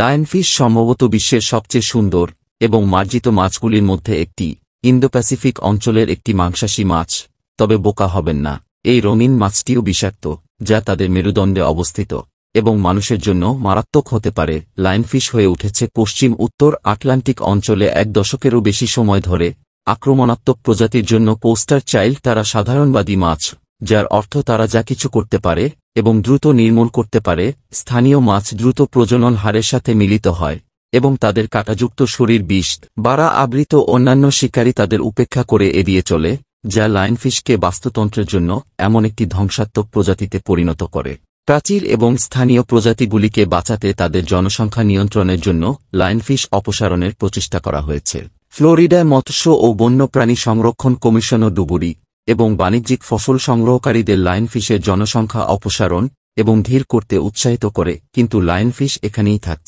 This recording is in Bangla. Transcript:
লায়নফিশ সম্ভবত বিশ্বের সবচেয়ে সুন্দর এবং মার্জিত মাছগুলির মধ্যে একটি ইন্দো প্যাসিফিক অঞ্চলের একটি মাংসাশী মাছ তবে বোকা হবেন না এই রঙিন মাছটিও বিষাক্ত যা তাদের মেরুদণ্ডে অবস্থিত এবং মানুষের জন্য মারাত্মক হতে পারে লাইনফিশ হয়ে উঠেছে পশ্চিম উত্তর আটলান্টিক অঞ্চলে এক দশকেরও বেশি সময় ধরে আক্রমণাত্মক প্রজাতির জন্য পোস্টার চাইল্ড তারা সাধারণবাদী মাছ যার অর্থ তারা যা কিছু করতে পারে এবং দ্রুত নির্মূল করতে পারে স্থানীয় মাছ দ্রুত প্রজনন হারের সাথে মিলিত হয় এবং তাদের কাটাযুক্ত শরীর বিষ বারা আবৃত অন্যান্য শিকারী তাদের উপেক্ষা করে এড়িয়ে চলে যা লাইনফিশকে বাস্তুতন্ত্রের জন্য এমন একটি ধ্বংসাত্মক প্রজাতিতে পরিণত করে প্রাচীর এবং স্থানীয় প্রজাতিগুলিকে বাঁচাতে তাদের জনসংখ্যা নিয়ন্ত্রণের জন্য লাইনফিশ অপসারণের প্রচেষ্টা করা হয়েছে ফ্লোরিডায় মৎস্য ও বন্যপ্রাণী সংরক্ষণ কমিশনও ডুবুরি এবং বাণিজ্যিক ফসল সংগ্রহকারীদের লাইনফিশের জনসংখ্যা অপসারণ এবং ধীর করতে উৎসাহিত করে কিন্তু লাইনফিশ এখানেই থাকছে